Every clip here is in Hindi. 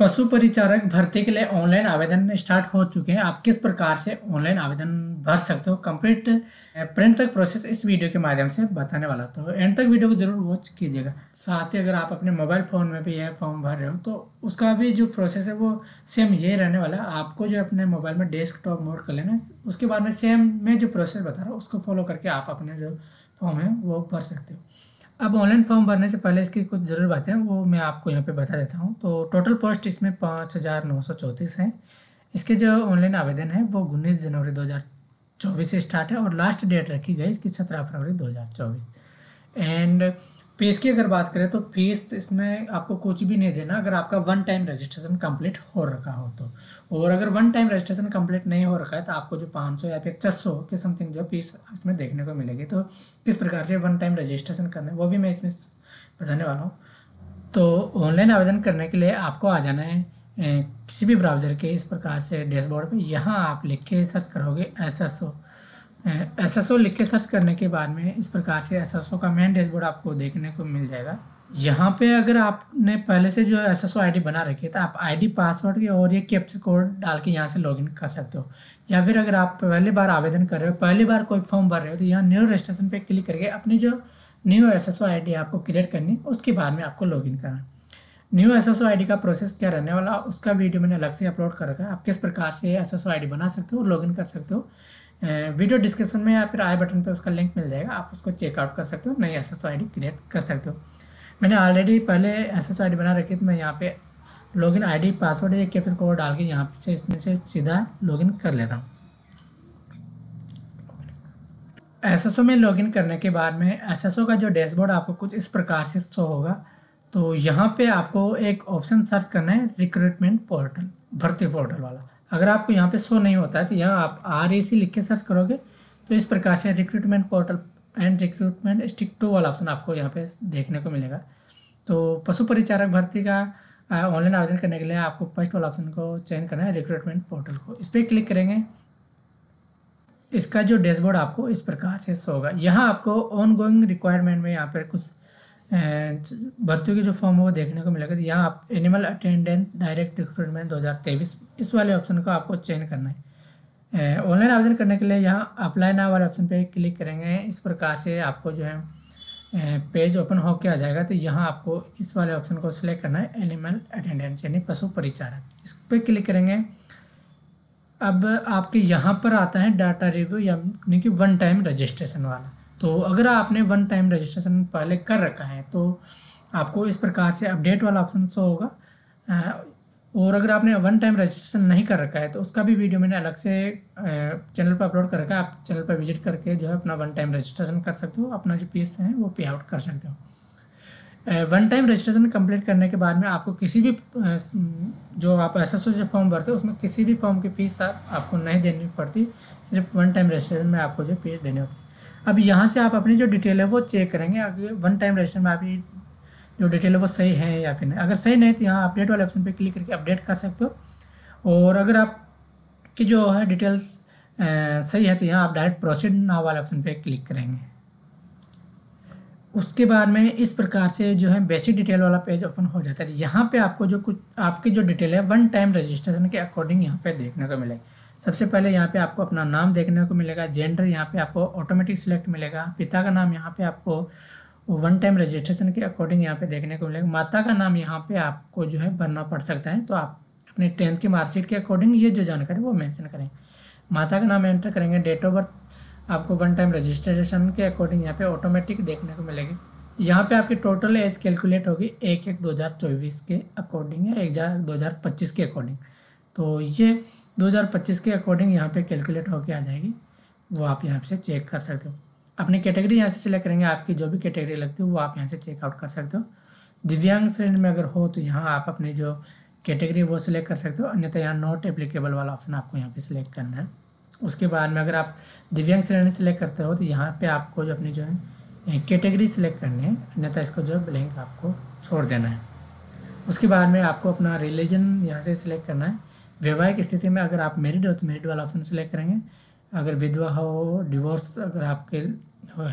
पशु परिचारक भर्ती के लिए ऑनलाइन आवेदन स्टार्ट हो चुके हैं आप किस प्रकार से ऑनलाइन आवेदन भर सकते हो कंप्लीट प्रिंट तक प्रोसेस इस वीडियो के माध्यम से बताने वाला तो एंड तक वीडियो को जरूर वॉच कीजिएगा साथ ही अगर आप अपने मोबाइल फ़ोन में भी यह फॉर्म भर रहे हो तो उसका भी जो प्रोसेस है वो सेम ये रहने वाला है आपको जो अपने मोबाइल में डेस्क टॉप मोड कर लेना उसके बाद में सेम में जो प्रोसेस बता रहा हूँ उसको फॉलो करके आप अपने जो फॉर्म है वो भर सकते हो अब ऑनलाइन फॉर्म भरने से पहले इसकी कुछ ज़रूर बातें हैं वो मैं आपको यहाँ पे बता देता हूँ तो टोटल पोस्ट इसमें पाँच हज़ार नौ सौ चौंतीस हैं इसके जो ऑनलाइन आवेदन है वो उन्नीस जनवरी दो हज़ार चौबीस से स्टार्ट है और लास्ट डेट रखी गई इसकी सत्रह फरवरी दो हज़ार चौबीस एंड फीस की अगर बात करें तो फीस इसमें आपको कुछ भी नहीं देना अगर आपका वन टाइम रजिस्ट्रेशन कंप्लीट हो रखा हो तो और अगर वन टाइम रजिस्ट्रेशन कंप्लीट नहीं हो रखा है तो आपको जो पाँच सौ या फिर छः सौ के समथिंग जो फीस इसमें देखने को मिलेगी तो किस प्रकार से वन टाइम रजिस्ट्रेशन करना है वो भी मैं इसमें बताने वाला हूँ तो ऑनलाइन आवेदन करने के लिए आपको आ जाना है किसी भी ब्राउज़र के इस प्रकार से डैशबोर्ड पर यहाँ आप लिख के सर्च करोगे S S O S S O लिख के सर्च करने के बाद में इस प्रकार से एस एस ओ का मेन डैशबोर्ड आपको देखने को मिल जाएगा यहाँ पे अगर आपने पहले से जो S S O I D बना रखी है तो आप आई डी पासवर्ड की और ये कैप्चर कोड डाल के यहाँ से लॉग इन कर सकते हो या फिर अगर आप पहली बार आवेदन कर रहे हो पहली बार कोई फॉर्म भर रहे हो तो यहाँ न्यू रजिस्ट्रेशन पे क्लिक करके अपनी जो new S S O I D आपको क्रिएट करनी उसके बाद में आपको लॉग इन करना new S S O I D का प्रोसेस क्या रहने वाला उसका वीडियो मैंने अलग से अपलोड कर रखा है आप किस प्रकार से S S O I D बना सकते हो लॉग इन कर सकते हो वीडियो डिस्क्रिप्शन में या फिर आई बटन पे उसका लिंक मिल जाएगा आप उसको चेकआउट कर सकते हो नई एस एस क्रिएट कर सकते हो मैंने ऑलरेडी पहले एस एस बना रखी थी मैं यहाँ पे लॉगिन आईडी पासवर्ड या कैप्चर कोड डाल के यहाँ से इसमें से सीधा लॉगिन कर लेता हूँ एस में लॉगिन करने के बाद में एस का जो डैशबोर्ड आपको कुछ इस प्रकार से शो होगा तो यहाँ पे आपको एक ऑप्शन सर्च करना है रिक्रूटमेंट पोर्टल भर्ती पोर्टल वाला अगर आपको यहाँ पे शो नहीं होता है तो यहाँ आप आर ए सी लिख के सर्च करोगे तो इस प्रकार से रिक्रूटमेंट पोर्टल एंड रिक्रूटमेंट स्टिक टू वाला ऑप्शन आपको यहाँ पे देखने को मिलेगा तो पशु परिचारक भर्ती का ऑनलाइन आवेदन करने के लिए आपको फर्स्ट वाला ऑप्शन को चयन करना है रिक्रूटमेंट पोर्टल को इस पर क्लिक करेंगे इसका जो डैशबोर्ड आपको इस प्रकार से शो होगा यहाँ आपको ऑन गोइंग रिक्वायरमेंट में यहाँ पर कुछ भर्तियों की जो फॉर्म है वो देखने को मिलेगा यहाँ आप एनिमल अटेंडेंस डायरेक्ट रिक्रूटमेंट 2023 इस वाले ऑप्शन को आपको चेंज करना है ऑनलाइन eh, आवेदन करने के लिए यहाँ अप्लाई ना वाले ऑप्शन पे क्लिक करेंगे इस प्रकार से आपको जो है पेज eh, ओपन होके आ जाएगा तो यहाँ आपको इस वाले ऑप्शन को सिलेक्ट करना है एनिमल अटेंडेंस यानी पशु परिचारक इस पर क्लिक करेंगे अब आपके यहाँ पर आता है डाटा रिव्यू यानी कि वन टाइम रजिस्ट्रेशन वाला तो अगर आपने वन टाइम रजिस्ट्रेशन पहले कर रखा है तो आपको इस प्रकार से अपडेट वाला ऑप्शन शो होगा और अगर आपने वन टाइम रजिस्ट्रेशन नहीं कर रखा है तो उसका भी वीडियो मैंने अलग से चैनल पर अपलोड कर रखा है आप चैनल पर विजिट करके जो है अपना वन टाइम रजिस्ट्रेशन कर सकते हो अपना जो फीस है वो पे आउट कर सकते हो वन टाइम रजिस्ट्रेशन कंप्लीट करने के बाद में आपको किसी भी जो आप एस एस जो फॉर्म भरते हो उसमें किसी भी फॉर्म की फीस आपको नहीं देनी पड़ती सिर्फ वन टाइम रजिस्ट्रेशन में आपको जो फीस देनी होती है अब यहाँ से आप अपनी जो डिटेल है वो चेक करेंगे अगर वन टाइम रजिस्टर में आपकी जो डिटेल है वो सही है या फिर नहीं अगर सही नहीं तो यहाँ अपडेट वाले ऑप्शन पर क्लिक करके अपडेट कर सकते हो और अगर आप की जो है डिटेल्स सही है तो यहाँ आप डायरेक्ट प्रोसीड नाव वाले ऑप्शन पर क्लिक करेंगे उसके बाद में इस प्रकार से जो है बेसिक डिटेल वाला पेज ओपन हो जाता है यहाँ पे आपको जो कुछ आपकी जो डिटेल है वन टाइम रजिस्ट्रेशन के अकॉर्डिंग यहाँ पे देखने को मिलेगी सबसे पहले यहाँ पे आपको अपना नाम देखने को मिलेगा जेंडर यहाँ पे आपको ऑटोमेटिक सिलेक्ट मिलेगा पिता का नाम यहाँ पे आपको वन टाइम रजिस्ट्रेशन के अकॉर्डिंग यहाँ पे देखने को मिलेगा माता का नाम यहाँ पे आपको जो है भरना पड़ सकता है तो आप अपने टेंथ की मार्कशीट के अकॉर्डिंग ये जो जानकारी वो मैंशन करें माता का नाम एंटर करेंगे डेट ऑफ बर्थ आपको वन टाइम रजिस्ट्रेशन के अकॉर्डिंग यहाँ पे ऑटोमेटिक देखने को मिलेगी यहाँ पे आपकी टोटल एज कैलकुलेट होगी एक एक दो हज़ार चौबीस के अकॉर्डिंग या एक हज़ार दो हज़ार पच्चीस के अकॉर्डिंग तो ये 2025 के अकॉर्डिंग यहाँ पे कैलकुलेट होके आ जाएगी वो आप यहाँ से चेक कर सकते हो अपनी कैटेगरी यहाँ से सिलेक्ट करेंगे आपकी जो भी कैटेगरी लगती हो वो आप यहाँ से चेकआउट कर सकते हो दिव्यांग श्रेणी में अगर हो तो यहाँ आप अपनी जो कैटेगरी वो सिलेक्ट कर सकते हो अन्यथा यहाँ नॉट एप्लीकेबल वाला ऑप्शन आपको यहाँ पे सिलेक्ट करना है उसके बाद में अगर आप दिव्यांग श्रेणी सिलेक्ट करते हो तो यहाँ पे आपको जो अपनी जो है कैटेगरी सिलेक्ट करनी है अन्यथा इसको जो है ब्लैंक आपको छोड़ देना है उसके बाद में आपको अपना रिलीजन यहाँ से सिलेक्ट करना है वैवाहिक स्थिति में अगर आप मेरिड हो तो मेरिड वाला ऑप्शन सेलेक्ट करेंगे अगर विधवा हो डिवोर्स अगर आपके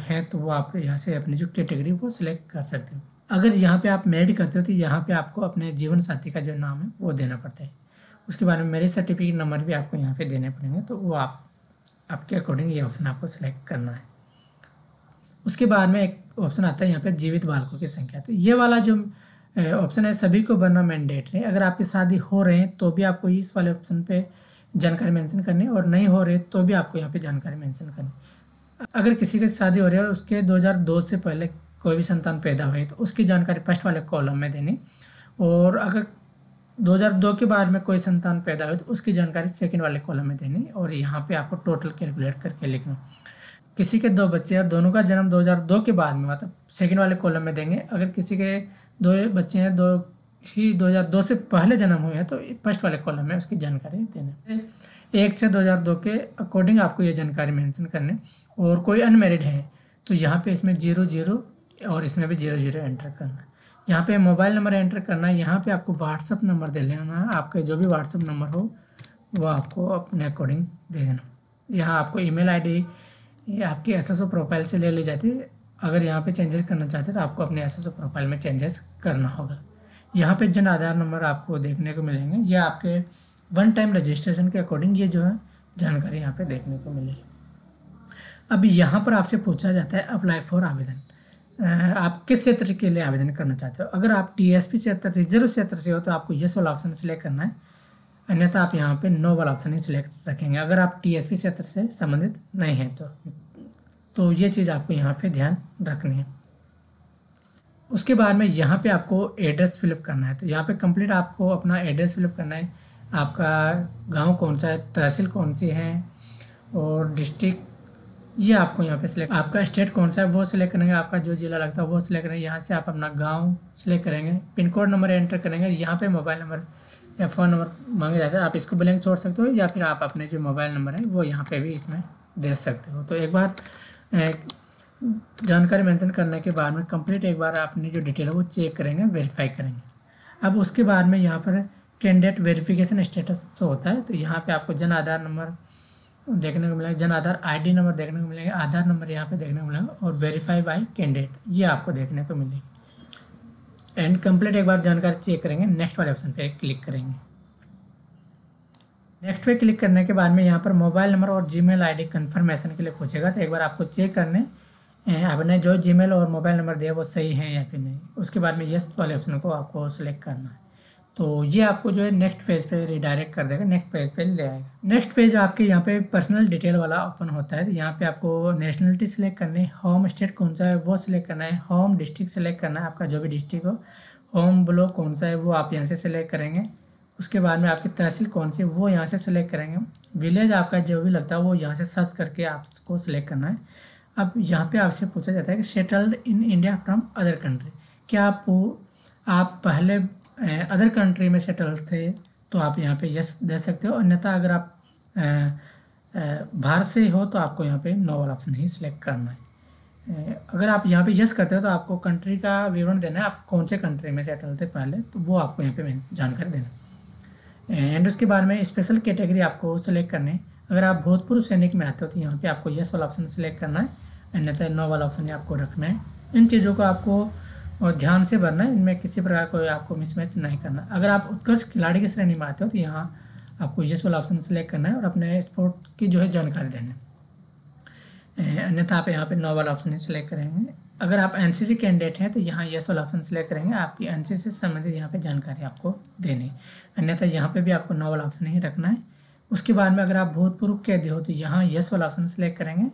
हैं तो वो आप यहाँ से अपनी जो कैटेगरी वो सिलेक्ट कर सकते हो अगर यहाँ पे आप मेरिड करते हो तो यहाँ पे आपको अपने जीवन साथी का जो नाम है वो देना पड़ता है उसके बारे में मेरिज सर्टिफिकेट नंबर भी आपको यहाँ पे देने पड़ेंगे तो वो आप आपके अकॉर्डिंग ये ऑप्शन आपको सिलेक्ट करना है उसके बाद में एक ऑप्शन आता है यहाँ पे जीवित बालकों की संख्या तो ये वाला जो ऑप्शन है सभी को बनना मैंडेटरी अगर आपकी शादी हो रहे हैं तो भी आपको इस वाले ऑप्शन पे जानकारी मेंशन करनी और नहीं हो रहे तो भी आपको यहाँ पे जानकारी मेंशन करनी अगर किसी की शादी हो रही है और उसके 2002 से पहले कोई भी संतान पैदा हुई तो उसकी जानकारी फर्स्ट वाले कॉलम में देनी और अगर 2002 के बाद में कोई संतान पैदा हुई तो उसकी जानकारी सेकेंड वाले कॉलम में देनी और यहाँ पर आपको टोटल कैलकुलेट करके लिखना किसी के दो बच्चे हैं दोनों का जन्म 2002 के बाद में मतलब सेकंड वाले कॉलम में देंगे अगर किसी के दो बच्चे हैं दो ही 2002 से पहले जन्म हुए हैं तो फर्स्ट वाले कॉलम में उसकी जानकारी देना एक छः 2002 के अकॉर्डिंग आपको ये जानकारी मेंशन करने और कोई अनमेरिड है तो यहाँ पे इसमें जीरो जीरो और इसमें भी जीरो जीरो एंटर करना यहाँ पे मोबाइल नंबर एंटर करना है यहाँ पर आपको व्हाट्सअप नंबर दे लेना है आपके जो भी व्हाट्सअप नंबर हो वह आपको अपने अकॉर्डिंग दे देना यहाँ आपको ईमेल आईडी ये आपके एस ओ प्रोफाइल से ले ली जाती है अगर यहाँ पे चेंजेस करना चाहते हैं तो आपको अपने एस एस ओ प्रोफाइल में चेंजेस करना होगा यहाँ पे जिन आधार नंबर आपको देखने को मिलेंगे ये आपके वन टाइम रजिस्ट्रेशन के अकॉर्डिंग ये जो है जानकारी यहाँ पे देखने को मिलेगी अब यहाँ पर आपसे पूछा जाता है अप्लाई फॉर आवेदन आप किस क्षेत्र के लिए आवेदन करना चाहते हो अगर आप टी एस पी क्षेत्र रिजर्व क्षेत्र से हो तो आपको यस वाला ऑप्शन सेलेक्ट करना है अन्यथा आप यहाँ पे नो वाला ऑप्शन ही सिलेक्ट रखेंगे अगर आप टी एस पी क्षेत्र से संबंधित नहीं हैं तो तो ये चीज़ आपको यहाँ पे ध्यान रखनी है उसके बाद में यहाँ पे आपको एड्रेस फिलअप करना है तो यहाँ पे कंप्लीट आपको अपना एड्रेस फिलअप करना है आपका गांव कौन सा है तहसील कौन सी है और डिस्ट्रिक्ट ये आपको यहाँ पे सिलेक्ट आपका स्टेट कौन सा है वो सिलेक्ट करेंगे आपका जो ज़िला लगता है वो सिलेक्ट करेंगे यहाँ से आप अपना गाँव सिलेक्ट करेंगे पिन कोड नंबर एंटर करेंगे यहाँ पर मोबाइल नंबर या फ़ोन नंबर मांगे जाते हैं आप इसको ब्लैंक छोड़ सकते हो या फिर आप अपने जो मोबाइल नंबर है वो यहाँ पर भी इसमें दे सकते हो तो एक बार जानकारी मेंशन करने के बाद में कंप्लीट एक बार आपने जो डिटेल है वो चेक करेंगे वेरीफाई करेंगे अब उसके बाद में यहाँ पर कैंडिडेट वेरिफिकेशन स्टेटस शो होता है तो यहाँ पे आपको जन आधार नंबर देखने को मिलेगा जन आधार आईडी नंबर देखने को मिलेगा आधार नंबर यहाँ पे देखने को मिलेगा और वेरीफाई बाई कैंडिडेट ये आपको देखने को मिलेगी एंड कंप्लीट एक बार जानकारी चेक करेंगे नेक्स्ट वाले ऑप्शन पर क्लिक करेंगे नेक्स्ट पे क्लिक करने के बाद में यहाँ पर मोबाइल नंबर और जी मेल आई के लिए पूछेगा तो एक बार आपको चेक करने आपने जो जी और मोबाइल नंबर दिया वो सही है या फिर नहीं उसके बाद में यस वाले ऑप्शन को आपको सेलेक्ट करना है तो ये आपको जो है नेक्स्ट पेज पे रिडायरेक्ट कर देगा नेक्स्ट पेज पे ले आएगा नेक्स्ट पेज आपके यहाँ पे पर्सनल डिटेल वाला ओपन होता है तो यहाँ पे आपको नेशनलिटी सिलेक्ट करनी है होम स्टेट कौन सा है वो सिलेक्ट करना है होम डिस्ट्रिक्ट सेलेक्ट करना है आपका जो भी डिस्ट्रिक्ट हो होम ब्लॉक कौन सा है वो आप यहाँ से सिलेक्ट करेंगे उसके बाद में आपकी तहसील कौन सी वो यहाँ से सिलेक्ट करेंगे विलेज आपका जो भी लगता है वो यहाँ से सर्च करके आपको सिलेक्ट करना है अब यहाँ पे आपसे पूछा जाता है कि settled in India from other country क्या आप आप पहले अदर कंट्री में सेटल थे तो आप यहाँ पे यस दे सकते हो अन्यथा अगर आप बाहर से हो तो आपको यहाँ पे नो वाला ऑप्शन ही सिलेक्ट करना है अगर आप यहाँ पे यस करते हो तो आपको कंट्री का विवरण देना है आप कौन से कंट्री में सेटल थे पहले तो वो आपको यहाँ पे जानकारी देना एंड उसके बाद में स्पेशल कैटेगरी आपको सेलेक्ट करने अगर आप भोजपुर सैनिक में आते हो तो यहाँ पे आपको यस वाला ऑप्शन सेलेक्ट करना है अन्यथा नो वाला ऑप्शन आपको रखना है इन चीज़ों को आपको ध्यान से भरना है इनमें किसी प्रकार को आपको मिसमैच नहीं करना अगर आप उत्कर्ष खिलाड़ी की श्रेणी में आते हो तो यहाँ आपको यस वाला ऑप्शन सेलेक्ट करना है और अपने स्पोर्ट की जो है जानकारी देना है अन्यथा आप यहाँ पर नो वाला ऑप्शन सेलेक्ट करेंगे अगर आप एनसीसी कैंडिडेट हैं तो यहाँ यस वाला ऑप्शन सेलेक्ट करेंगे आपकी एनसीसी से संबंधित यहाँ पे जानकारी आपको देनी अन्यथा यहाँ पे भी आपको नो वाला ऑप्शन नहीं रखना है उसके बाद में अगर आप भूतपूर्व कैदी हो तो यहाँ यस वाला ऑप्शन सेलेक्ट करेंगे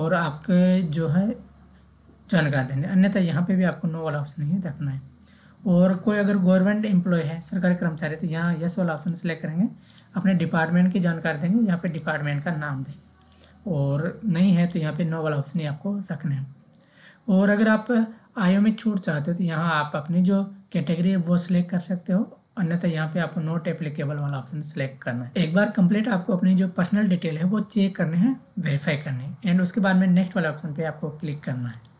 और आपके जो है जानकारी देनी अन्यथा यहाँ पर भी आपको नो वाला ऑप्शन नहीं रखना है और कोई अगर गवर्नमेंट एम्प्लॉय है सरकारी कर्मचारी तो यहाँ यस वाला ऑप्शन सेलेक्ट करेंगे अपने डिपार्टमेंट की जानकारी देंगे यहाँ पर डिपार्टमेंट का नाम देंगे और नहीं है तो यहाँ पर नो वाला ऑप्शन ही आपको रखना है और अगर आप आयो में छूट चाहते हो तो यहाँ आप अपनी जो कैटेगरी है वो सिलेक्ट कर सकते हो अन्यथा यहाँ पे आपको नोट एप्लीकेबल वाला ऑप्शन सेलेक्ट करना है एक बार कंप्लीट आपको अपनी जो पर्सनल डिटेल है वो चेक करने हैं वेरीफाई करने हैं एंड उसके बाद में नेक्स्ट वाला ऑप्शन पे आपको क्लिक करना है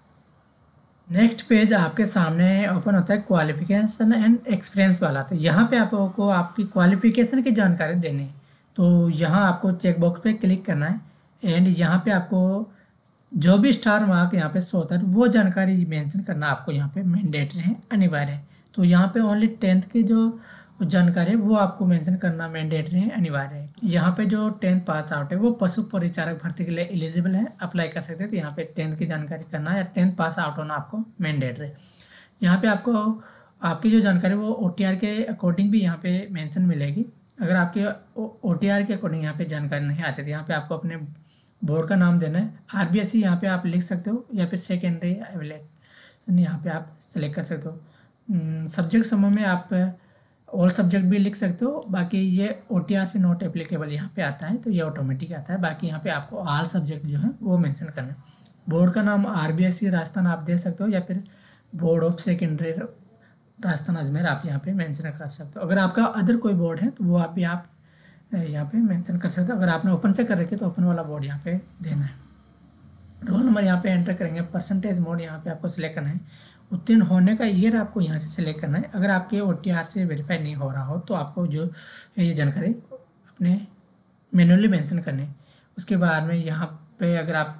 नेक्स्ट पेज आपके सामने ओपन होता है क्वालिफिकेशन एंड एक्सपीरियंस वाला तो यहाँ पे आपको आपकी क्वालिफिकेशन की जानकारी देनी है तो यहाँ आपको चेकबॉक्स पर क्लिक करना है एंड यहाँ पर आपको जो भी स्टार मार्क यहाँ पे शो होता है वो जानकारी मेंशन करना आपको यहाँ पे मैंडेटरी है अनिवार्य है तो यहाँ पे ओनली टेंथ की जो जानकारी है वो आपको मेंशन करना मैंडेटरी है अनिवार्य है यहाँ पे जो टेंथ पास आउट है वो पशु परिचारक भर्ती के लिए एलिजिबल है अप्लाई कर सकते हैं तो यहाँ पे टेंथ की जानकारी करना या टेंथ पास आउट होना आपको मैंडेटरी है यहाँ पे आपको आपकी जो जानकारी वो ओ के अकॉर्डिंग भी यहाँ पे मेंशन मिलेगी अगर आपके ओ के अकॉर्डिंग यहाँ पे जानकारी नहीं आती तो यहाँ पे आपको अपने बोर्ड का नाम देना है आर बी एस सी यहाँ पर आप लिख सकते हो या फिर सेकेंडरी एवेलेट e यहाँ पे आप सेलेक्ट कर सकते हो सब्जेक्ट हम्म, समय में आप ऑल सब्जेक्ट भी लिख सकते हो बाकी ये ओ टी आर से नॉट एप्लीकेबल यहाँ पे आता है तो ये ऑटोमेटिक आता है बाकी यहाँ पे आपको आल सब्जेक्ट जो है वो मैंसन करना है बोर्ड का नाम R B S C Rajasthan आप दे सकते हो या फिर board of secondary Rajasthan Ajmer आप यहाँ पे मेंशन कर सकते हो अगर आपका अदर कोई बोर्ड है तो वो आप भी आप यहाँ पे मेंशन कर सकते हो अगर आपने ओपन से कर रखे तो ओपन वाला बोर्ड यहाँ पे देना है रोल नंबर यहाँ पे एंटर करेंगे परसेंटेज मोड यहाँ पे आपको सिलेक्ट करना है उत्तीर्ण होने का ईयर आपको यहाँ से सिलेक्ट करना है अगर आपके ओ से वेरीफाई नहीं हो रहा हो तो आपको जो ये जानकारी अपने मैनुअली मैंसन करने उसके बाद में यहाँ पर अगर आप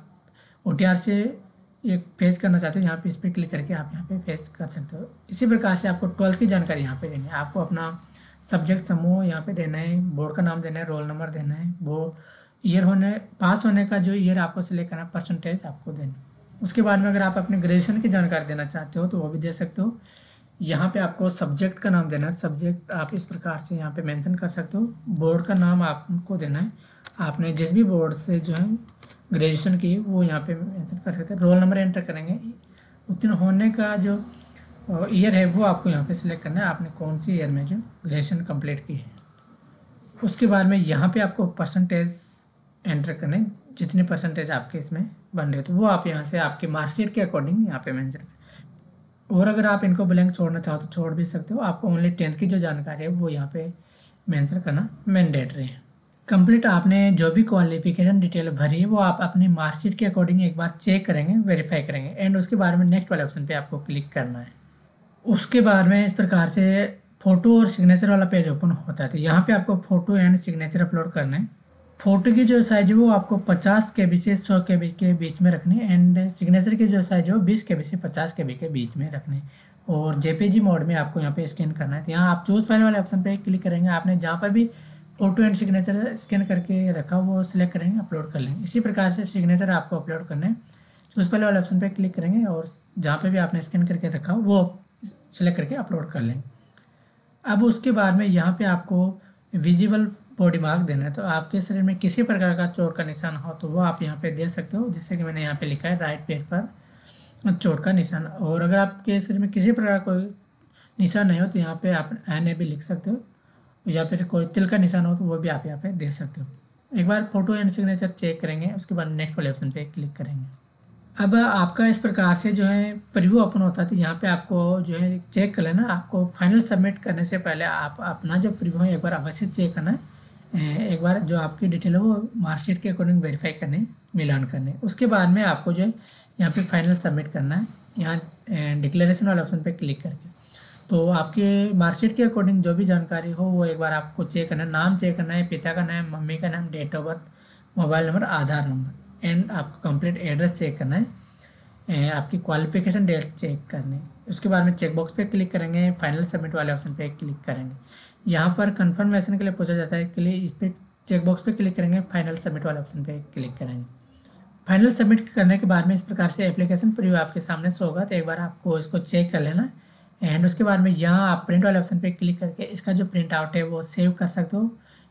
ओ से एक फेस करना चाहते हो यहाँ पे इस पर क्लिक करके आप यहाँ पे फेस कर सकते हो इसी प्रकार से आपको ट्वेल्थ की जानकारी यहाँ पे देनी है आपको अपना सब्जेक्ट समूह यहाँ पे देना है बोर्ड का नाम देना है रोल नंबर देना है वो ईयर होने पास होने का जो ईयर आपको सिलेक्ट करना है परसेंटेज आपको देना उसके बाद में अगर आप अपने ग्रेजुएशन की जानकारी देना चाहते हो तो वो भी दे सकते हो यहाँ पे आपको सब्जेक्ट का नाम देना है सब्जेक्ट आप इस प्रकार से यहाँ पे मेंशन कर सकते हो बोर्ड का नाम आपको देना है आपने जिस भी बोर्ड से जो है ग्रेजुएशन की वो यहाँ पे मेंशन कर सकते हैं रोल नंबर एंटर करेंगे उत्तीर्ण होने का जो ईयर है वो आपको यहाँ पे सिलेक्ट करना है आपने कौन सी ईयर में जो ग्रेजुएशन कंप्लीट की है उसके बाद में यहाँ पे आपको परसेंटेज एंटर करना है जितने परसेंटेज आपके इसमें बन रहे तो वो आप यहाँ से आपके मार्कशीट के अकॉर्डिंग यहाँ पे मैंशन और अगर आप इनको ब्लैंक छोड़ना चाहो तो छोड़ भी सकते हो आपको ओनली टेंथ की जो जानकारी है वो यहाँ पे मैंसर करना मैंडेटरी है कंप्लीट आपने जो भी क्वालिफिकेशन डिटेल भरी है वो आप अपने मार्कशीट के अकॉर्डिंग एक बार चेक करेंगे वेरीफाई करेंगे एंड उसके बारे में नेक्स्ट वाले ऑप्शन पे आपको क्लिक करना है उसके बाद में इस प्रकार से फ़ोटो और सिग्नेचर वाला पेज ओपन होता है तो यहाँ पे आपको फ़ोटो एंड सिग्नेचर अपलोड करना है फ़ोटो की जो साइज़ है वो आपको पचास के बी से सौ के बी के बीच में रखनी है एंड सिग्नेचर की जो साइज़ है वो बीस के बी से पचास के बी के बीच में रखनी है और जेपीजी मोड में आपको यहाँ पे स्कैन करना है तो यहाँ आप चूज़ फाइल वाले ऑप्शन पे क्लिक करेंगे आपने जहाँ पर भी फ़ोटो एंड सिग्नेचर स्कैन करके रखा वो सिलेक्ट करेंगे अपलोड कर लेंगे इसी प्रकार से सिग्नेचर आपको अपलोड करना है चूज़ फाइल वाले ऑप्शन पर क्लिक करेंगे और जहाँ पर भी आपने स्कैन करके रखा वो सेलेक्ट करके अपलोड कर लें अब उसके बाद में यहाँ पे आपको विजिबल बॉडी मार्क देना है तो आपके शरीर में किसी प्रकार का चोट का निशान हो तो वो आप यहाँ पे दे सकते हो जैसे कि मैंने यहाँ पे लिखा है राइट पेड पर चोट का निशान और अगर आपके शरीर में किसी प्रकार का कोई निशान नहीं हो तो यहाँ पे आप एन ए भी लिख सकते हो या फिर कोई तिल का निशान हो तो वो भी आप यहाँ पे दे सकते हो एक बार फोटो एंड सिग्नेचर चेक करेंगे उसके बाद नेक्स्ट वाले ऑप्शन पे क्लिक करेंगे अब आपका इस प्रकार से जो है प्रिव्यू ओपन होता था यहाँ पे आपको जो है चेक कर लेना आपको फाइनल सबमिट करने से पहले आप अपना जब प्रिव्यू है एक बार अवश्य चेक करना है एक बार जो आपकी डिटेल है वो मार्कशीट के अकॉर्डिंग वेरीफाई करने मिलान करने उसके बाद में आपको जो है यहाँ पर फाइनल सबमिट करना है यहाँ डिक्लेरेशन वाले ऑप्शन पर क्लिक करके तो आपके मार्कशीट के अकॉर्डिंग जो भी जानकारी हो वो एक बार आपको चेक करना है नाम चेक करना है पिता का नाम मम्मी का नाम date of birth mobile number Aadhaar number and आपको कंप्लीट एड्रेस चेक करना है आपकी क्वालिफिकेशन डेट चेक करने है उसके बाद में चेकबॉक्स पे क्लिक करेंगे फाइनल सबमिट वाले ऑप्शन पे क्लिक करेंगे यहाँ पर कन्फर्मेशन के लिए पूछा जाता है के लिए इस पर चेकबॉक्स पे क्लिक करेंगे फाइनल सबमिट वाले ऑप्शन पे क्लिक करेंगे फाइनल सबमिट करने के बाद में इस प्रकार से एप्लीकेशन पर आपके सामने से होगा तो एक बार आपको इसको चेक कर लेना एंड उसके बाद में यहाँ आप प्रिंट वाले ऑप्शन पर क्लिक करके इसका जो प्रिंट आउट है वो सेव कर सकते हो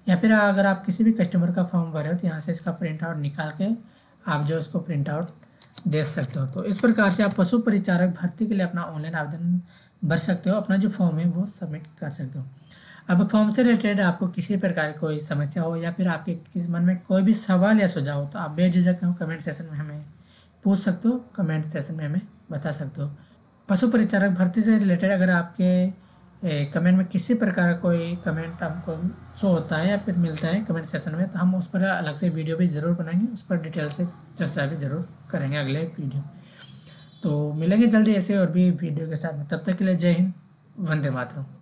या फिर अगर आप किसी भी कस्टमर का फॉर्म भरे हो तो यहाँ से इसका प्रिंट आउट निकाल के आप जो उसको प्रिंट आउट दे सकते हो तो इस प्रकार से आप पशु परिचारक भर्ती के लिए अपना ऑनलाइन आवेदन भर सकते हो अपना जो फॉर्म है वो सबमिट कर सकते हो अब फॉर्म से रिलेटेड आपको किसी प्रकार की कोई समस्या हो या फिर आपके किस मन में कोई भी सवाल या सुझाव हो तो आप बेझिझक कमेंट सेशन में हमें पूछ सकते हो कमेंट सेशन में हमें बता सकते हो पशु परिचारक भर्ती से रिलेटेड अगर आपके कमेंट में किसी प्रकार का कोई कमेंट हमको शो होता है या फिर मिलता है कमेंट सेशन में तो हम उस पर अलग से वीडियो भी ज़रूर बनाएंगे उस पर डिटेल से चर्चा भी ज़रूर करेंगे अगले वीडियो तो मिलेंगे जल्दी ऐसे और भी वीडियो के साथ में तब तक के लिए जय हिंद वंदे मातरम